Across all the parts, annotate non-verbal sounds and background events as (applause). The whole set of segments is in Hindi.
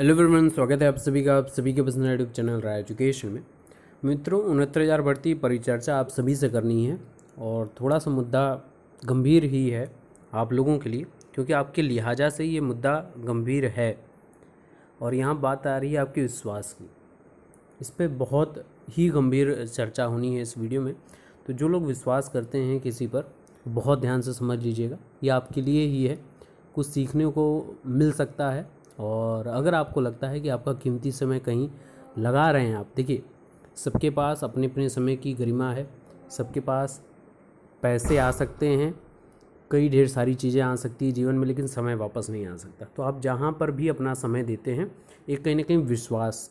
हेलो एवरीवन स्वागत है आप सभी का आप सभी के पसंद यूट्यूब चैनल राय एजुकेशन में मित्रों उनहत्तर हज़ार भर्ती परिचर्चा आप सभी से करनी है और थोड़ा सा मुद्दा गंभीर ही है आप लोगों के लिए क्योंकि आपके लिहाजा से ये मुद्दा गंभीर है और यहाँ बात आ रही है आपके विश्वास की इस पर बहुत ही गंभीर चर्चा होनी है इस वीडियो में तो जो लोग विश्वास करते हैं किसी पर बहुत ध्यान से समझ लीजिएगा ये आपके लिए ही है कुछ सीखने को मिल सकता है और अगर आपको लगता है कि आपका कीमती समय कहीं लगा रहे हैं आप देखिए सबके पास अपने अपने समय की गरिमा है सबके पास पैसे आ सकते हैं कई ढेर सारी चीज़ें आ सकती है जीवन में लेकिन समय वापस नहीं आ सकता तो आप जहाँ पर भी अपना समय देते हैं एक कहीं ना कहीं विश्वास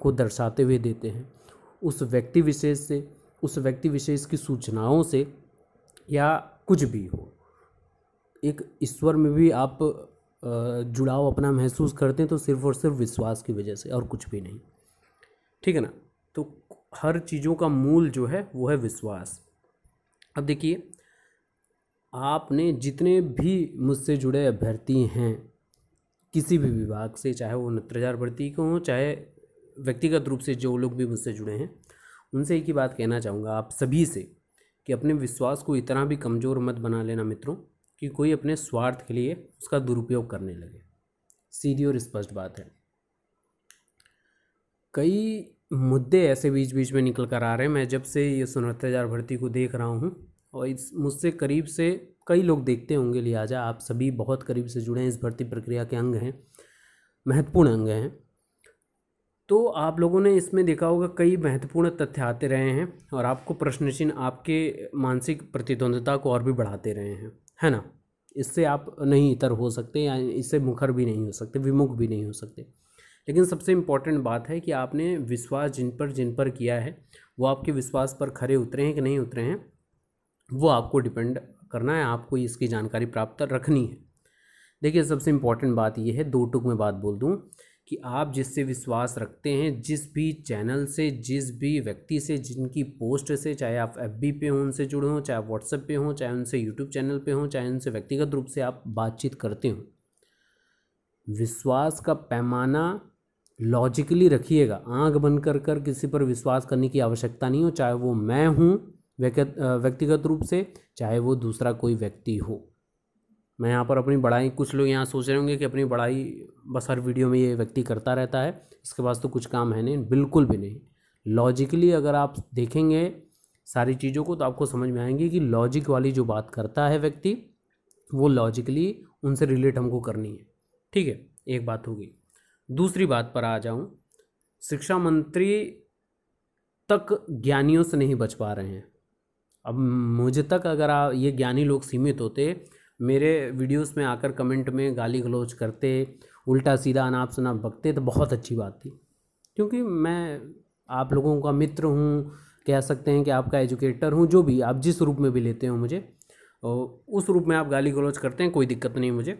को दर्शाते हुए देते हैं उस व्यक्ति विशेष से उस व्यक्ति विशेष की सूचनाओं से या कुछ भी हो एक ईश्वर में भी आप जुड़ाव अपना महसूस करते हैं तो सिर्फ और सिर्फ विश्वास की वजह से और कुछ भी नहीं ठीक है ना तो हर चीज़ों का मूल जो है वो है विश्वास अब देखिए आपने जितने भी मुझसे जुड़े अभ्यर्थी हैं किसी भी विभाग से चाहे वो नत्रजार भर्ती के हों चाहे व्यक्तिगत रूप से जो लोग भी मुझसे जुड़े हैं उनसे एक ही बात कहना चाहूँगा आप सभी से कि अपने विश्वास को इतना भी कमज़ोर मत बना लेना मित्रों कि कोई अपने स्वार्थ के लिए उसका दुरुपयोग करने लगे सीधी और स्पष्ट बात है कई मुद्दे ऐसे बीच बीच में निकल कर आ रहे हैं मैं जब से ये सुनहत्याचार भर्ती को देख रहा हूँ और इस मुझसे करीब से कई लोग देखते होंगे लिहाजा आप सभी बहुत करीब से जुड़े हैं इस भर्ती प्रक्रिया के अंग हैं महत्वपूर्ण अंग हैं तो आप लोगों ने इसमें देखा होगा कई महत्वपूर्ण तथ्य आते रहे हैं और आपको प्रश्न चिन्ह आपके मानसिक प्रतिद्वंदता को और भी बढ़ाते रहे हैं है ना इससे आप नहीं इतर हो सकते या इससे मुखर भी नहीं हो सकते विमुख भी नहीं हो सकते लेकिन सबसे इम्पॉर्टेंट बात है कि आपने विश्वास जिन पर जिन पर किया है वो आपके विश्वास पर खरे उतरे हैं कि नहीं उतरे हैं वो आपको डिपेंड करना है आपको इसकी जानकारी प्राप्त रखनी है देखिए सबसे इम्पॉर्टेंट बात ये है दो टुक में बात बोल दूँ कि आप जिससे विश्वास रखते हैं जिस भी चैनल से जिस भी व्यक्ति से जिनकी पोस्ट से चाहे आप एफ बी पे हों उनसे जुड़े हों चाहे व्हाट्सएप पे हों चाहे उनसे यूट्यूब चैनल पे हों चाहे उनसे व्यक्तिगत रूप से आप बातचीत करते हों विश्वास का पैमाना लॉजिकली रखिएगा आंख बंद कर कर किसी पर विश्वास करने की आवश्यकता नहीं हो चाहे वो मैं हूँ व्यक्तिगत रूप से चाहे वो दूसरा कोई व्यक्ति हो मैं यहाँ पर अपनी बढ़ाई कुछ लोग यहाँ सोच रहे होंगे कि अपनी बढ़ाई बस हर वीडियो में ये व्यक्ति करता रहता है इसके पास तो कुछ काम है नहीं बिल्कुल भी नहीं लॉजिकली अगर आप देखेंगे सारी चीज़ों को तो आपको समझ में आएंगी कि लॉजिक वाली जो बात करता है व्यक्ति वो लॉजिकली उनसे रिलेट हमको करनी है ठीक है एक बात होगी दूसरी बात पर आ जाऊँ शिक्षा मंत्री तक ज्ञानियों से नहीं बच पा रहे हैं अब मुझे तक अगर आ, ये ज्ञानी लोग सीमित होते मेरे वीडियोस में आकर कमेंट में गाली गलौज करते उल्टा सीधा अनाप शनाप बकते तो बहुत अच्छी बात थी क्योंकि मैं आप लोगों का मित्र हूँ कह सकते हैं कि आपका एजुकेटर हूँ जो भी आप जिस रूप में भी लेते हो मुझे उस रूप में आप गाली गलौज करते हैं कोई दिक्कत नहीं मुझे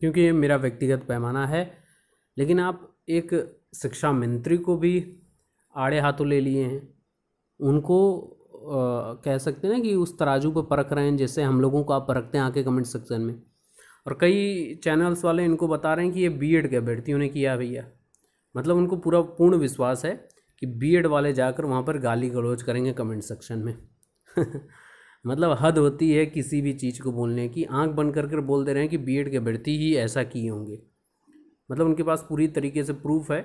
क्योंकि ये मेरा व्यक्तिगत पैमाना है लेकिन आप एक शिक्षा मंत्री को भी आड़े हाथों ले लिए हैं उनको कह सकते हैं ना कि उस तराजू पर परख रहे हैं जैसे हम लोगों को आप परखते हैं आके कमेंट सेक्शन में और कई चैनल्स वाले इनको बता रहे हैं कि ये बी एड के अभ्यर्थियों ने किया भैया मतलब उनको पूरा पूर्ण विश्वास है कि बी एड वाले जाकर वहाँ पर गाली गलौज करेंगे कमेंट सेक्शन में (laughs) मतलब हद होती है किसी भी चीज़ को बोलने की आंख बंद कर कर बोल दे रहे हैं कि बी एड के अभ्यर्थी ही ऐसा किए होंगे मतलब उनके पास पूरी तरीके से प्रूफ है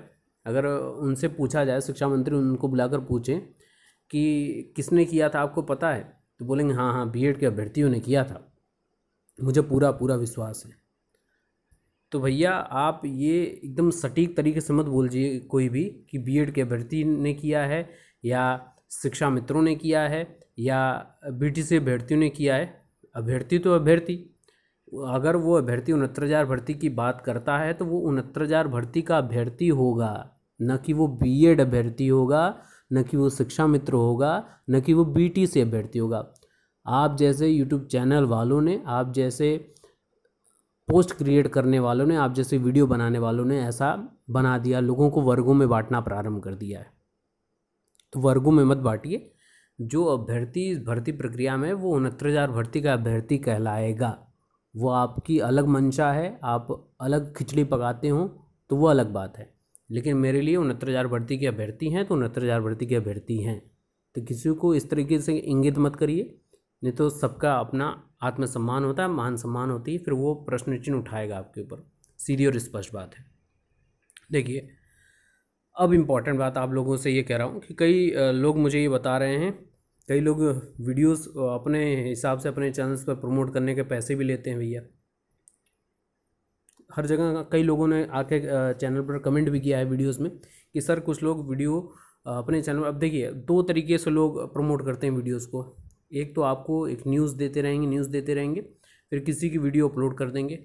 अगर उनसे पूछा जाए शिक्षा मंत्री उनको बुलाकर पूछें कि किसने किया था आपको पता है तो बोलेंगे हाँ हाँ बी के अभ्यर्थियों ने किया था मुझे पूरा पूरा विश्वास है तो भैया आप ये एकदम सटीक तरीके से मत बोलिए कोई भी कि बी के अभ्यर्थी ने किया है या शिक्षा मित्रों ने किया है या बी सी अभ्यर्थियों ने किया है अभ्यर्थी तो अभ्यर्थी अगर वो अभ्यर्थी उनहत्तर हज़ार भर्ती की बात करता है तो वो उनहत्तर हज़ार भर्ती का अभ्यर्थी होगा न कि वो बी एड अभ्यर्थी होगा न कि वो शिक्षा मित्र होगा न कि वो बी से अभ्यर्थी होगा आप जैसे यूट्यूब चैनल वालों ने आप जैसे पोस्ट क्रिएट करने वालों ने आप जैसे वीडियो बनाने वालों ने ऐसा बना दिया लोगों को वर्गों में बांटना प्रारंभ कर दिया है तो वर्गों में मत बांटिए जो अभ्यर्थी इस भर्ती प्रक्रिया में वो उनहत्तर हज़ार भर्ती का अभ्यर्थी कहलाएगा वो आपकी अलग मंशा है आप अलग खिचड़ी पकाते हो तो वो अलग बात है लेकिन मेरे लिए उनहत्तर हज़ार भर्ती की अभ्यर्थी हैं तो उनहत्तर हज़ार भर्ती की अभ्यर्थी हैं तो किसी को इस तरीके से इंगित मत करिए नहीं तो सबका अपना आत्मसम्मान होता है मान सम्मान होती है फिर वो प्रश्न चिन्ह उठाएगा आपके ऊपर सीधी और स्पष्ट बात है देखिए अब इम्पॉर्टेंट बात आप लोगों से ये कह रहा हूँ कि कई लोग मुझे ये बता रहे हैं कई लोग वीडियोस अपने हिसाब से अपने चैनल्स पर प्रमोट करने के पैसे भी लेते हैं भैया हर जगह कई लोगों ने आके चैनल पर कमेंट भी किया है वीडियोस में कि सर कुछ लोग वीडियो अपने चैनल अब देखिए दो तरीके से लोग प्रमोट करते हैं वीडियोस को एक तो आपको एक न्यूज़ देते रहेंगे न्यूज़ देते रहेंगे फिर किसी की वीडियो अपलोड कर देंगे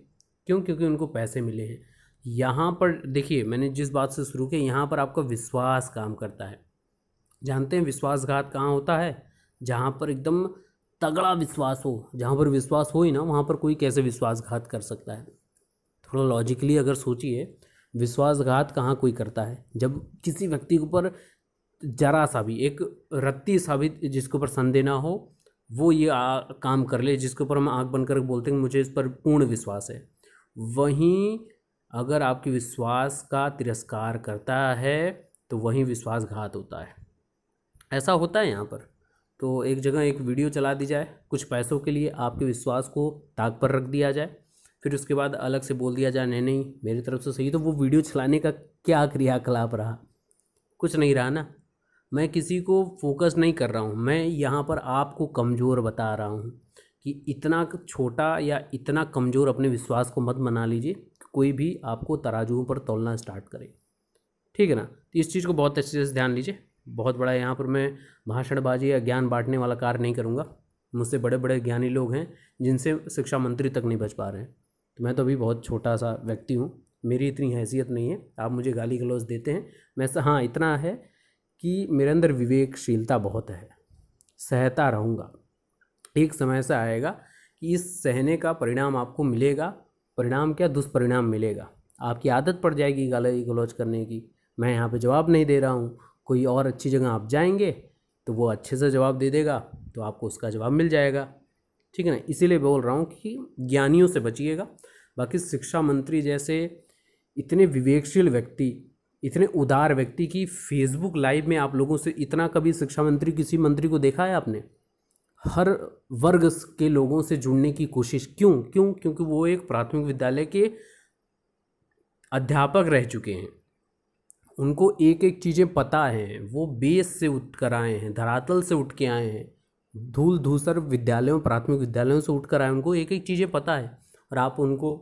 क्यों क्योंकि उनको पैसे मिले हैं यहाँ पर देखिए मैंने जिस बात से शुरू किया यहाँ पर आपका विश्वास काम करता है जानते हैं विश्वासघात कहाँ होता है जहाँ पर एकदम तगड़ा विश्वास हो जहाँ पर विश्वास हो ही ना वहाँ पर कोई कैसे विश्वासघात कर सकता है थोड़ा लॉजिकली अगर सोचिए विश्वासघात कहाँ कोई करता है जब किसी व्यक्ति के ऊपर जरा सा भी एक रत्ती सा भी जिसके ऊपर संदेह ना हो वो ये आ, काम कर ले जिसके ऊपर हम आँख बन कर बोलते हैं मुझे इस पर पूर्ण विश्वास है वहीं अगर आपके विश्वास का तिरस्कार करता है तो वहीं विश्वासघात होता है ऐसा होता है यहाँ पर तो एक जगह एक वीडियो चला दी जाए कुछ पैसों के लिए आपके विश्वास को ताक पर रख दिया जाए फिर उसके बाद अलग से बोल दिया जाए नहीं नहीं मेरी तरफ से सही तो वो वीडियो चलाने का क्या क्रियाकलाप रहा कुछ नहीं रहा ना मैं किसी को फोकस नहीं कर रहा हूँ मैं यहाँ पर आपको कमज़ोर बता रहा हूँ कि इतना छोटा या इतना कमज़ोर अपने विश्वास को मत मना लीजिए कोई भी आपको तराजुओं पर तोलना स्टार्ट करे ठीक है ना तो इस चीज़ को बहुत अच्छे से ध्यान लीजिए बहुत बड़ा यहाँ पर मैं भाषणबाजी या ज्ञान बांटने वाला कार्य नहीं करूँगा मुझसे बड़े बड़े ज्ञानी लोग हैं जिनसे शिक्षा मंत्री तक नहीं बच पा रहे हैं तो मैं तो अभी बहुत छोटा सा व्यक्ति हूँ मेरी इतनी हैसियत नहीं है आप मुझे गाली गलौज देते हैं मैं हाँ इतना है कि मेरे अंदर विवेकशीलता बहुत है सहता रहूँगा एक समय ऐसा आएगा कि इस सहने का परिणाम आपको मिलेगा परिणाम क्या दुष्परिणाम मिलेगा आपकी आदत पड़ जाएगी गाली गलौज करने की मैं यहाँ पे जवाब नहीं दे रहा हूँ कोई और अच्छी जगह आप जाएंगे तो वो अच्छे से जवाब दे देगा तो आपको उसका जवाब मिल जाएगा ठीक है ना इसीलिए बोल रहा हूँ कि ज्ञानियों से बचिएगा बाकी शिक्षा मंत्री जैसे इतने विवेकशील व्यक्ति इतने उदार व्यक्ति की फेसबुक लाइव में आप लोगों से इतना कभी शिक्षा मंत्री किसी मंत्री को देखा है आपने हर वर्ग के लोगों से जुड़ने की कोशिश क्यों क्यों क्योंकि वो एक प्राथमिक विद्यालय के अध्यापक रह चुके हैं उनको एक एक चीज़ें पता हैं वो बेस से उठ कर आए हैं धरातल से उठ के आए हैं धूल धूसर विद्यालयों प्राथमिक विद्यालयों से उठ कर आए उनको एक एक चीज़ें पता है और आप उनको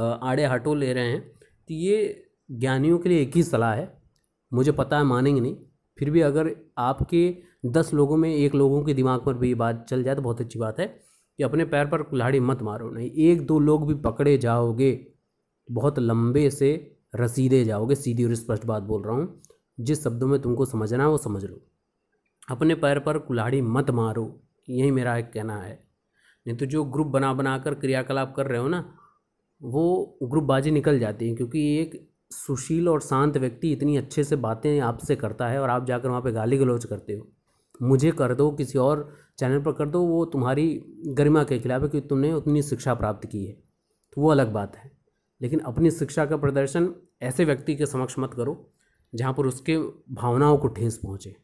आड़े हाटो ले रहे हैं तो ये ज्ञानियों के लिए एक ही सलाह है मुझे पता है मानेंगे नहीं फिर भी अगर आपके दस लोगों में एक लोगों के दिमाग पर भी बात चल जाए तो बहुत अच्छी बात है कि अपने पैर पर कुल्हाड़ी मत मारो नहीं एक दो लोग भी पकड़े जाओगे बहुत लंबे से रसीदे जाओगे सीधी और स्पष्ट बात बोल रहा हूँ जिस शब्दों में तुमको समझना है वो समझ लो अपने पैर पर कुल्हाड़ी मत मारो यही मेरा एक कहना है नहीं तो जो ग्रुप बना बना कर क्रियाकलाप कर रहे हो ना वो ग्रुपबाजी निकल जाती है क्योंकि एक सुशील और शांत व्यक्ति इतनी अच्छे से बातें आपसे करता है और आप जाकर वहाँ पे गाली गलौज करते हो मुझे कर दो किसी और चैनल पर कर दो वो तुम्हारी गरिमा के खिलाफ है क्योंकि तुमने उतनी शिक्षा प्राप्त की है तो वो अलग बात है लेकिन अपनी शिक्षा का प्रदर्शन ऐसे व्यक्ति के समक्ष मत करो जहाँ पर उसके भावनाओं को ठेस पहुँचे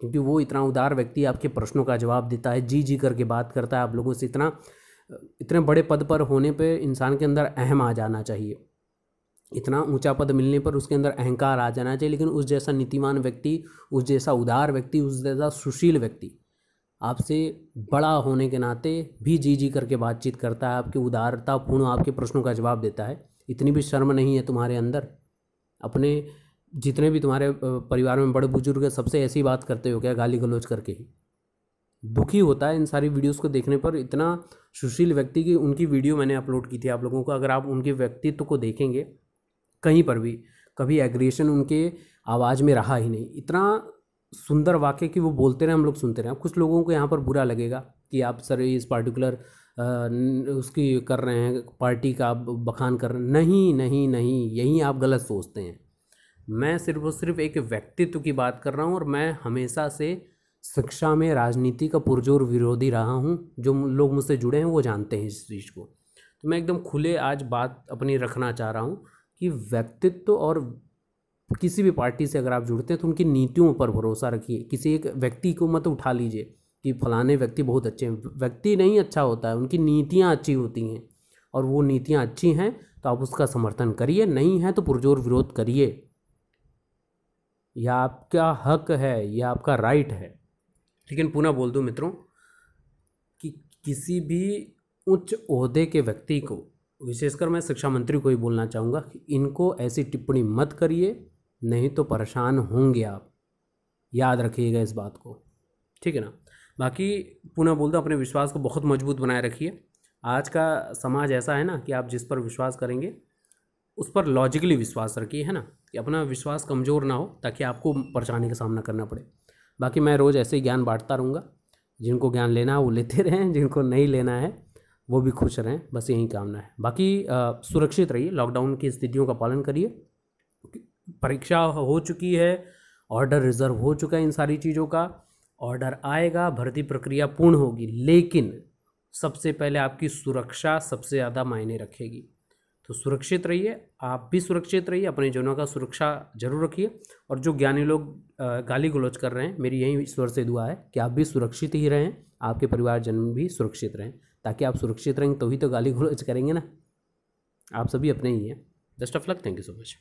क्योंकि वो इतना उदार व्यक्ति आपके प्रश्नों का जवाब देता है जी जी करके बात करता है आप लोगों से इतना इतने बड़े पद पर होने पे इंसान के अंदर अहम आ जाना चाहिए इतना ऊंचा पद मिलने पर उसके अंदर अहंकार आ जाना चाहिए लेकिन उस जैसा नीतिमान व्यक्ति उस जैसा उदार व्यक्ति उस जैसा सुशील व्यक्ति आपसे बड़ा होने के नाते भी जी जी करके बातचीत करता है आपके उदारतापूर्ण आपके प्रश्नों का जवाब देता है इतनी भी शर्म नहीं है तुम्हारे अंदर अपने जितने भी तुम्हारे परिवार में बड़े बुजुर्ग हैं सबसे ऐसी बात करते हो क्या गाली गलौज करके ही दुखी होता है इन सारी वीडियोस को देखने पर इतना सुशील व्यक्ति की उनकी वीडियो मैंने अपलोड की थी आप लोगों को अगर आप उनके व्यक्तित्व को देखेंगे कहीं पर भी कभी एग्रेशन उनके आवाज़ में रहा ही नहीं इतना सुंदर वाक्य कि वो बोलते रहे हम लोग सुनते रहे कुछ लोगों को यहाँ पर बुरा लगेगा कि आप सर इस पार्टिकुलर उसकी कर रहे हैं पार्टी का बखान कर रहे हैं नहीं नहीं नहीं यहीं आप गलत सोचते हैं मैं सिर्फ और सिर्फ एक व्यक्तित्व की बात कर रहा हूँ और मैं हमेशा से शिक्षा में राजनीति का पुरजोर विरोधी रहा हूँ जो लोग मुझसे जुड़े हैं वो जानते हैं इस चीज़ को तो मैं एकदम खुले आज बात अपनी रखना चाह रहा हूँ कि व्यक्तित्व और किसी भी पार्टी से अगर आप जुड़ते हैं तो उनकी नीतियों पर भरोसा रखिए किसी एक व्यक्ति को मत उठा लीजिए कि फलाने व्यक्ति बहुत अच्छे हैं व्यक्ति नहीं अच्छा होता है उनकी नीतियाँ अच्छी होती हैं और वो नीतियाँ अच्छी हैं तो आप उसका समर्थन करिए नहीं है तो पुरजोर विरोध करिए यह आपका हक है यह आपका राइट है लेकिन पुनः बोल दूँ मित्रों कि किसी भी उच्च उहदे के व्यक्ति को विशेषकर मैं शिक्षा मंत्री को ही बोलना चाहूँगा कि इनको ऐसी टिप्पणी मत करिए नहीं तो परेशान होंगे आप याद रखिएगा इस बात को ठीक है ना बाकी पुनः बोल दो अपने विश्वास को बहुत मजबूत बनाए रखिए आज का समाज ऐसा है ना कि आप जिस पर विश्वास करेंगे उस पर लॉजिकली विश्वास रखिए है ना कि अपना विश्वास कमज़ोर ना हो ताकि आपको परेशानी का सामना करना पड़े बाकी मैं रोज़ ऐसे ही ज्ञान बांटता रहूँगा जिनको ज्ञान लेना है वो लेते रहें जिनको नहीं लेना है वो भी खुश रहें बस यही कामना है बाकी आ, सुरक्षित रहिए लॉकडाउन की स्थितियों का पालन करिए परीक्षा हो चुकी है ऑर्डर रिज़र्व हो चुका है इन सारी चीज़ों का ऑर्डर आएगा भर्ती प्रक्रिया पूर्ण होगी लेकिन सबसे पहले आपकी सुरक्षा सबसे ज़्यादा मायने रखेगी तो सुरक्षित रहिए आप भी सुरक्षित रहिए अपने जनों का सुरक्षा जरूर रखिए और जो ज्ञानी लोग गाली गलोच कर रहे हैं मेरी यही ईश्वर से दुआ है कि आप भी सुरक्षित ही रहें आपके परिवार जन भी सुरक्षित रहें ताकि आप सुरक्षित रहेंगे तो ही तो गाली गलोच करेंगे ना आप सभी अपने ही हैं best of luck thank you so much